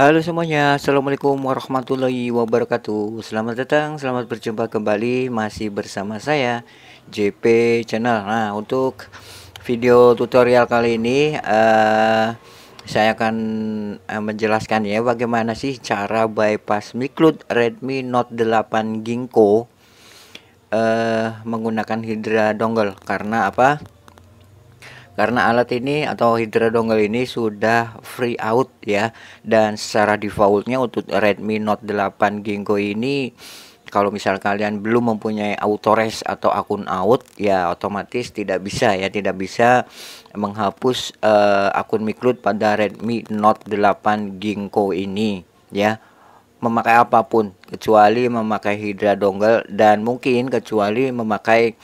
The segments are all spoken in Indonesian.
Halo semuanya, Assalamualaikum warahmatullahi wabarakatuh Selamat datang, selamat berjumpa kembali Masih bersama saya JP Channel Nah untuk video tutorial kali ini uh, saya akan eh, menjelaskan ya bagaimana sih cara bypass miklud Redmi Note 8 Ginkgo eh, menggunakan hidra dongle karena apa? Karena alat ini atau hidra dongle ini sudah free out ya dan secara defaultnya untuk Redmi Note 8 Ginkgo ini kalau misal kalian belum mempunyai autores atau akun out ya otomatis tidak bisa ya tidak bisa menghapus uh, akun miklut pada Redmi Note 8 Ginko ini ya memakai apapun kecuali memakai Hydra dongle dan mungkin kecuali memakai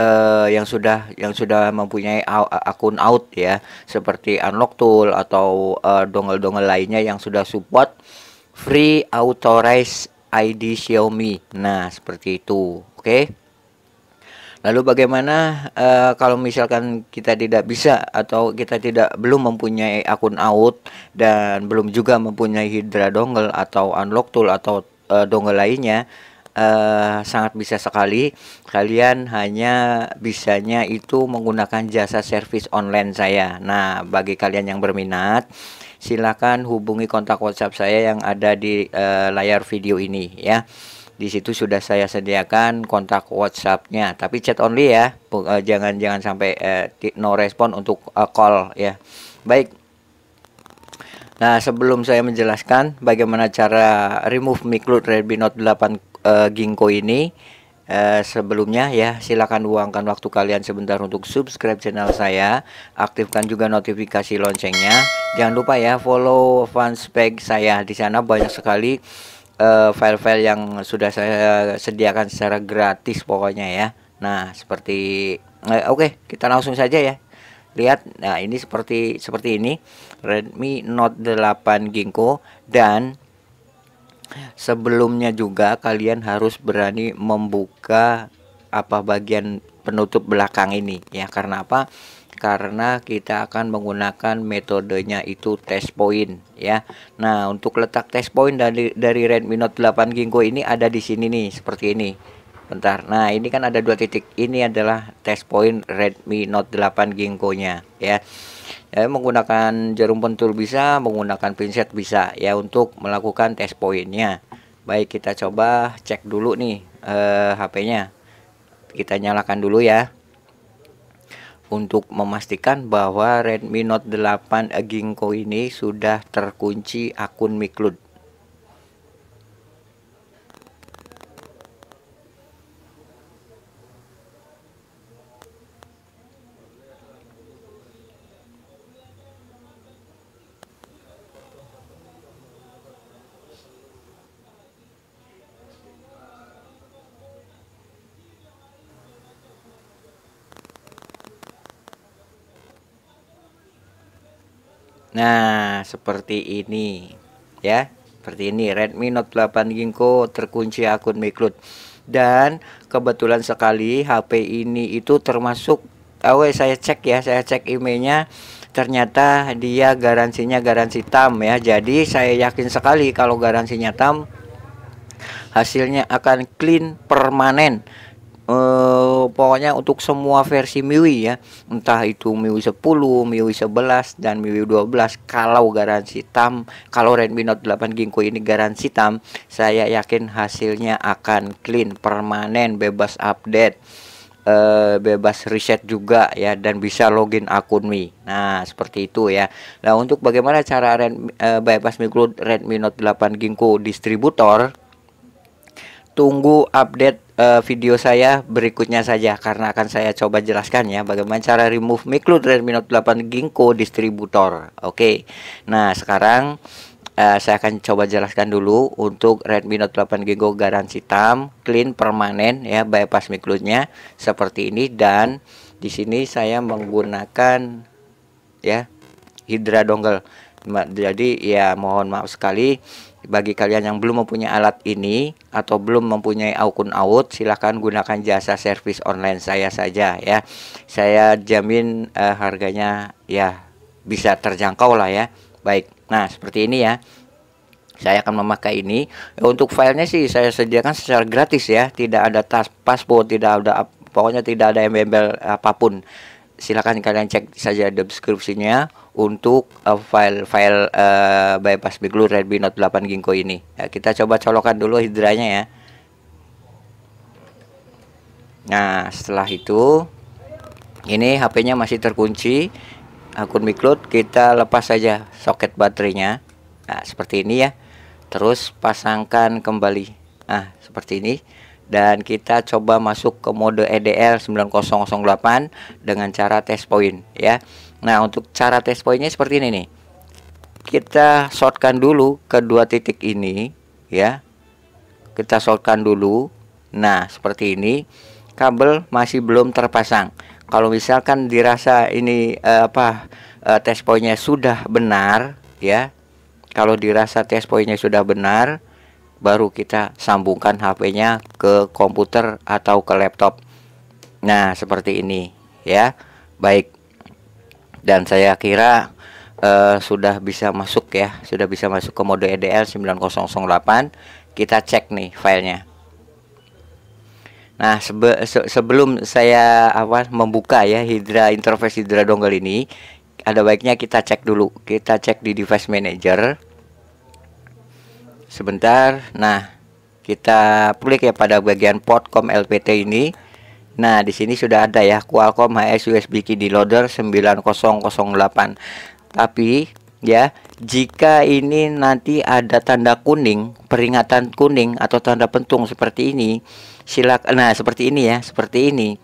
uh, yang sudah yang sudah mempunyai akun out ya seperti unlock tool atau dongle eh, dongle-dongle lainnya yang sudah support free authorized ID Xiaomi. Nah, seperti itu. Oke. Okay? Lalu bagaimana uh, kalau misalkan kita tidak bisa atau kita tidak belum mempunyai akun out dan belum juga mempunyai Hydra dongle atau unlock tool atau uh, dongle lainnya uh, sangat bisa sekali kalian hanya bisanya itu menggunakan jasa service online saya. Nah, bagi kalian yang berminat silakan hubungi kontak WhatsApp saya yang ada di uh, layar video ini ya. Di situ sudah saya sediakan kontak WhatsApp-nya, tapi chat only ya. Jangan-jangan eh, sampai eh, no respon untuk eh, call ya. Baik. Nah, sebelum saya menjelaskan bagaimana cara remove Miklut Redmi Note 8 eh, Ginkgo ini, Uh, sebelumnya ya silakan luangkan waktu kalian sebentar untuk subscribe channel saya aktifkan juga notifikasi loncengnya jangan lupa ya follow fanspage saya di sana banyak sekali Eh, file-file uh, yang sudah saya sediakan secara gratis pokoknya ya nah seperti uh, oke okay, kita langsung saja ya lihat nah ini seperti seperti ini Redmi Note 8 Ginkgo dan sebelumnya juga kalian harus berani membuka apa bagian penutup belakang ini ya karena apa karena kita akan menggunakan metodenya itu test point ya. Nah, untuk letak test point dari dari Redmi Note 8 Ginkgo ini ada di sini nih seperti ini. Bentar. Nah, ini kan ada dua titik. Ini adalah test point Redmi Note 8 Ginkgo-nya ya. Ya, menggunakan jarum pentul bisa, menggunakan pinset bisa ya untuk melakukan test pointnya. Baik, kita coba cek dulu nih eh, HP-nya. Kita nyalakan dulu ya untuk memastikan bahwa Redmi Note 8 Ginkgo ini sudah terkunci akun MiCloud. Nah, seperti ini ya. Seperti ini Redmi Note 8 Ginko terkunci akun MiCloud. Dan kebetulan sekali HP ini itu termasuk awe ah, saya cek ya, saya cek emailnya ternyata dia garansinya garansi tam ya. Jadi saya yakin sekali kalau garansinya tam hasilnya akan clean permanen. Uh, pokoknya untuk semua versi MIUI ya entah itu MIUI 10, MIUI 11 dan MIUI 12 kalau garansi tam kalau Redmi Note 8 Ginkgo ini garansi tam saya yakin hasilnya akan clean permanen bebas update eh, bebas reset juga ya dan bisa login akun Mi. Nah, seperti itu ya. Nah, untuk bagaimana cara Redmi, uh, eh, bypass Redmi Note 8 Ginkgo distributor tunggu update uh, video saya berikutnya saja karena akan saya coba jelaskan ya bagaimana cara remove Miklu dari Note 8 Ginkgo distributor. Oke. Okay. Nah, sekarang uh, saya akan coba jelaskan dulu untuk Redmi Note 8 Ginkgo garansi hitam clean permanen ya bypass mikronya seperti ini dan di sini saya menggunakan ya hidra dongle jadi ya mohon maaf sekali bagi kalian yang belum mempunyai alat ini atau belum mempunyai akun out silahkan gunakan jasa servis online saya saja ya saya jamin uh, harganya ya bisa terjangkau lah ya baik nah seperti ini ya saya akan memakai ini eh, untuk filenya sih saya sediakan secara gratis ya tidak ada tas paspor tidak ada pokoknya tidak ada yang embel apapun silahkan kalian cek saja deskripsinya untuk eh, file file uh, bypass backglue Redmi Note 8 Ginkgo ini. Ya, kita coba colokan dulu hidranya ya. Nah, setelah itu ini HP-nya masih terkunci. Akun Miklud kita lepas saja soket baterainya. Nah, seperti ini ya. Terus pasangkan kembali. Nah, seperti ini dan kita coba masuk ke mode EDL 9008 dengan cara tes point ya. Nah untuk cara tes poinnya seperti ini nih kita shortkan dulu kedua titik ini ya kita shortkan dulu nah seperti ini kabel masih belum terpasang kalau misalkan dirasa ini eh, apa eh, tes poinnya sudah benar ya kalau dirasa tes poinnya sudah benar baru kita sambungkan HP-nya ke komputer atau ke laptop nah seperti ini ya baik dan saya kira uh, sudah bisa masuk ya sudah bisa masuk ke mode EDL 9008 kita cek nih filenya Nah sebe se sebelum saya awal membuka ya Hydra interface Hydra dongle ini ada baiknya kita cek dulu kita cek di device manager sebentar nah kita klik ya pada bagian port com LPT ini Nah, di sini sudah ada ya Qualcomm HS USB KD Loader 9008. Tapi ya, jika ini nanti ada tanda kuning, peringatan kuning atau tanda pentung seperti ini, silakan nah seperti ini ya, seperti ini.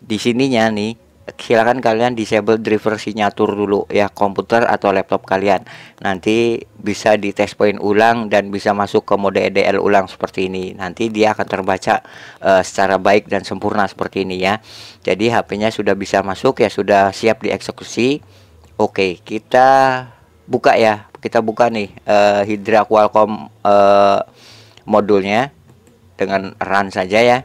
Di sininya nih silakan kalian disable driver signature dulu ya komputer atau laptop kalian nanti bisa di test point ulang dan bisa masuk ke mode EDL ulang seperti ini nanti dia akan terbaca uh, secara baik dan sempurna seperti ini ya jadi HP-nya sudah bisa masuk ya sudah siap dieksekusi Oke kita buka ya kita buka nih uh, Hydra Qualcomm uh, modulnya dengan run saja ya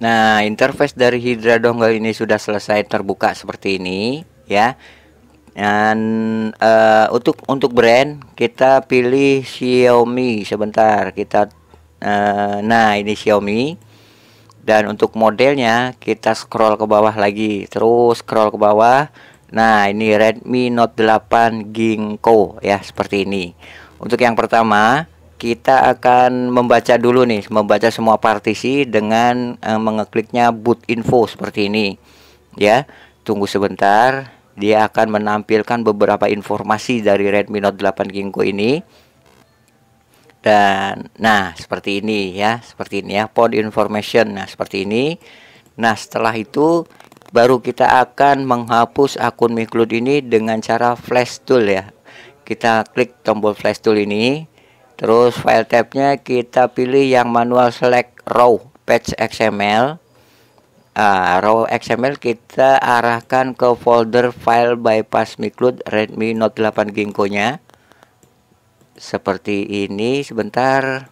Nah, interface dari Hydra dongle ini sudah selesai terbuka seperti ini, ya. Dan uh, untuk untuk brand kita pilih Xiaomi sebentar. Kita uh, nah ini Xiaomi. Dan untuk modelnya kita scroll ke bawah lagi, terus scroll ke bawah. Nah, ini Redmi Note 8 Ginkgo ya, seperti ini. Untuk yang pertama, kita akan membaca dulu nih, membaca semua partisi dengan eh, mengekliknya boot info seperti ini. Ya, tunggu sebentar, dia akan menampilkan beberapa informasi dari Redmi Note 8 Kingko ini. Dan nah, seperti ini ya, seperti ini ya, pod information. Nah, seperti ini. Nah, setelah itu baru kita akan menghapus akun MiCloud ini dengan cara flash tool ya. Kita klik tombol flash tool ini terus file tabnya kita pilih yang manual select raw patch XML uh, raw XML kita arahkan ke folder file bypass micloud redmi note 8 ginkgo nya seperti ini sebentar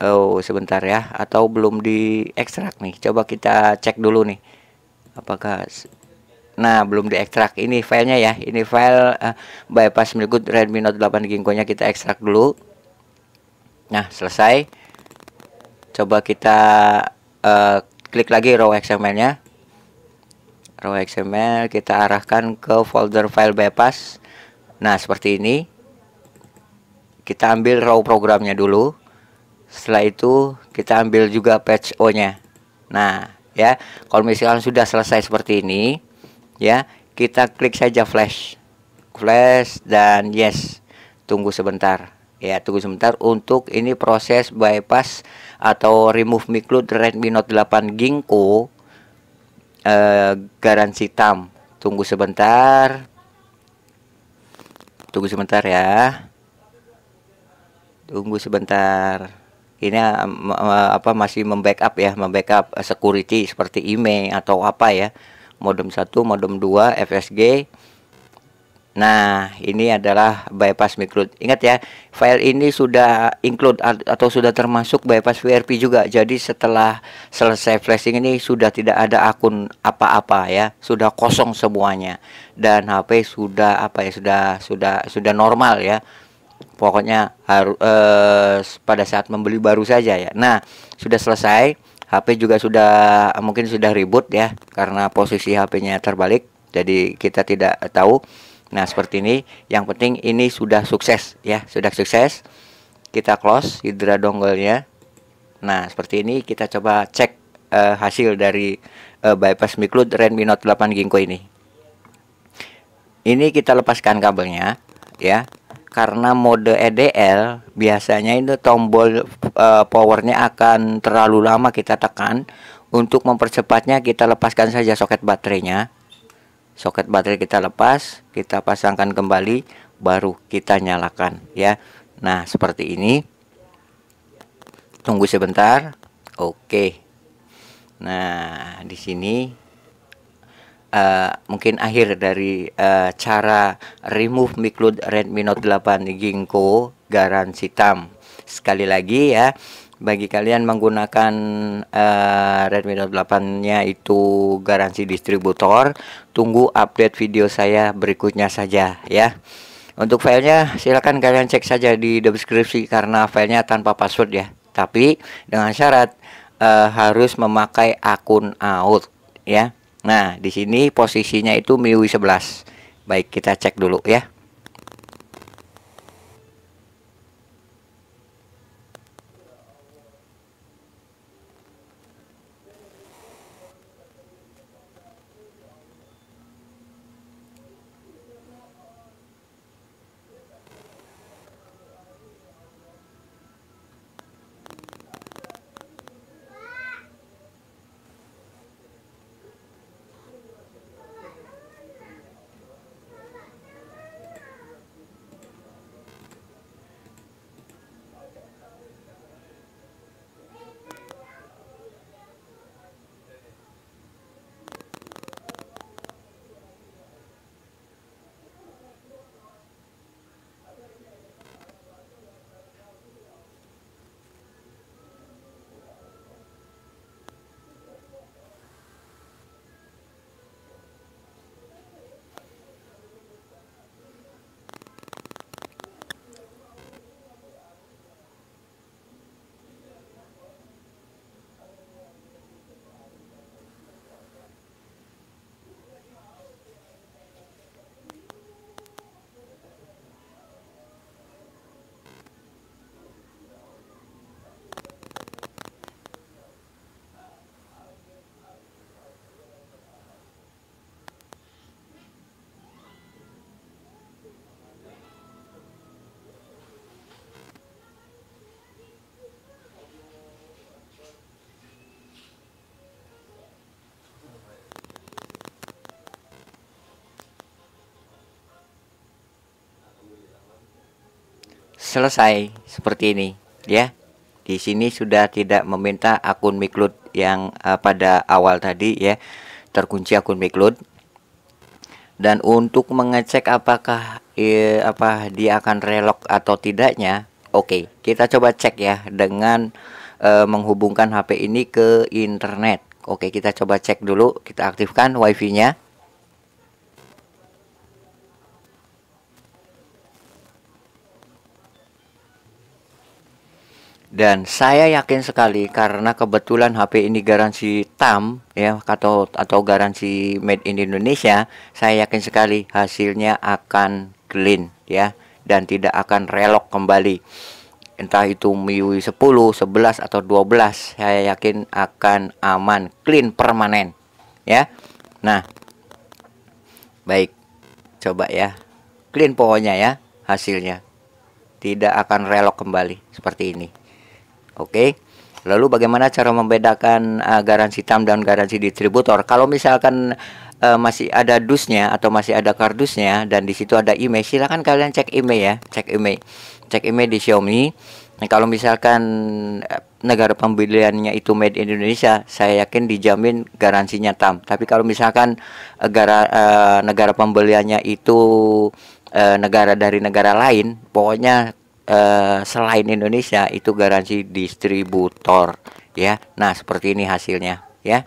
Oh sebentar ya atau belum diekstrak nih coba kita cek dulu nih apakah nah belum diekstrak ini filenya ya ini file uh, bypass milikut Redmi Note 8 Ginkgo nya kita ekstrak dulu Nah, selesai. Coba kita uh, klik lagi raw XML-nya. Raw XML kita arahkan ke folder file bypass. Nah, seperti ini. Kita ambil raw programnya dulu. Setelah itu kita ambil juga patch O-nya. Nah, ya. Kalau misalkan sudah selesai seperti ini, ya, kita klik saja flash. Flash dan yes. Tunggu sebentar ya tunggu sebentar untuk ini proses bypass atau remove miklut Redmi Note 8 Ginkgo eh, garansi tam tunggu sebentar tunggu sebentar ya tunggu sebentar ini apa masih membackup ya membackup security seperti IMEI atau apa ya modem 1 modem 2 FSG Nah, ini adalah bypass mikrot. Ingat ya, file ini sudah include atau sudah termasuk bypass VRP juga. Jadi setelah selesai flashing ini sudah tidak ada akun apa-apa ya, sudah kosong semuanya. Dan HP sudah apa ya, sudah sudah sudah normal ya. Pokoknya harus eh, pada saat membeli baru saja ya. Nah, sudah selesai. HP juga sudah mungkin sudah ribut ya karena posisi HP-nya terbalik. Jadi kita tidak tahu Nah, seperti ini. Yang penting ini sudah sukses ya, sudah sukses. Kita close hidra dongle Nah, seperti ini kita coba cek uh, hasil dari uh, bypass micloud Redmi Note 8 Ginkgo ini. Ini kita lepaskan kabelnya ya. Karena mode EDL biasanya itu tombol uh, powernya akan terlalu lama kita tekan untuk mempercepatnya kita lepaskan saja soket baterainya soket baterai kita lepas kita pasangkan kembali baru kita nyalakan ya nah seperti ini tunggu sebentar oke nah di sini uh, mungkin akhir dari uh, cara remove miklud Redmi Note 8 Ginkgo garansi tam. sekali lagi ya bagi kalian menggunakan uh, Redmi Note 8 nya itu garansi distributor tunggu update video saya berikutnya saja ya untuk filenya silahkan kalian cek saja di deskripsi karena filenya tanpa password ya tapi dengan syarat uh, harus memakai akun out ya nah di sini posisinya itu MIUI 11 baik kita cek dulu ya selesai seperti ini ya di sini sudah tidak meminta akun miklut yang uh, pada awal tadi ya terkunci akun miklut dan untuk mengecek apakah eh, apa dia akan relok atau tidaknya Oke okay, kita coba cek ya dengan eh, menghubungkan HP ini ke internet Oke okay, kita coba cek dulu kita aktifkan wifi nya dan saya yakin sekali karena kebetulan HP ini garansi TAM ya atau atau garansi made in Indonesia, saya yakin sekali hasilnya akan clean ya dan tidak akan relok kembali. Entah itu MIUI 10, 11 atau 12, saya yakin akan aman, clean permanen ya. Nah, baik. Coba ya. Clean pokoknya ya hasilnya. Tidak akan relok kembali seperti ini. Oke. Lalu bagaimana cara membedakan uh, garansi tam dan garansi distributor? Kalau misalkan uh, masih ada dusnya atau masih ada kardusnya dan di situ ada IMEI, silakan kalian cek IMEI ya, cek IMEI. Cek IMEI di Xiaomi. Nah, kalau misalkan eh, negara pembeliannya itu made in Indonesia, saya yakin dijamin garansinya tam. Tapi kalau misalkan negara uh, negara pembeliannya itu uh, negara dari negara lain, pokoknya Eh, selain Indonesia itu garansi distributor ya. Nah, seperti ini hasilnya ya.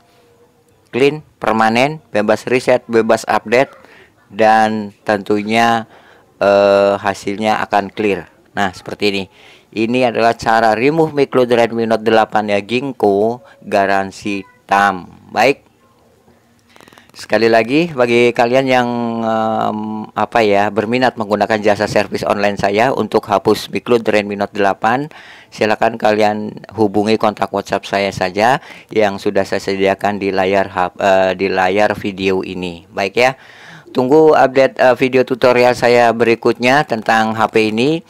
Clean, permanen, bebas riset, bebas update dan tentunya eh, hasilnya akan clear. Nah, seperti ini. Ini adalah cara remove micro Note 8 ya Ginkgo garansi tam. Baik. Sekali lagi bagi kalian yang um, apa ya berminat menggunakan jasa servis online saya untuk hapus Bicloud Redmi Note 8, silakan kalian hubungi kontak WhatsApp saya saja yang sudah saya sediakan di layar uh, di layar video ini. Baik ya. Tunggu update uh, video tutorial saya berikutnya tentang HP ini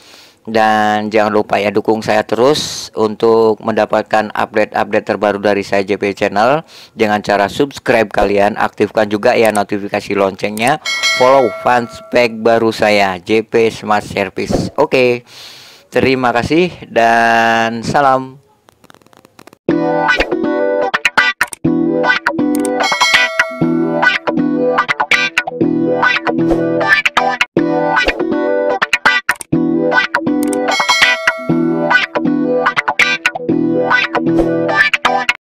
dan jangan lupa ya dukung saya terus untuk mendapatkan update-update terbaru dari saya JP Channel dengan cara subscribe kalian aktifkan juga ya notifikasi loncengnya follow fanspage baru saya JP Smart Service oke okay. terima kasih dan salam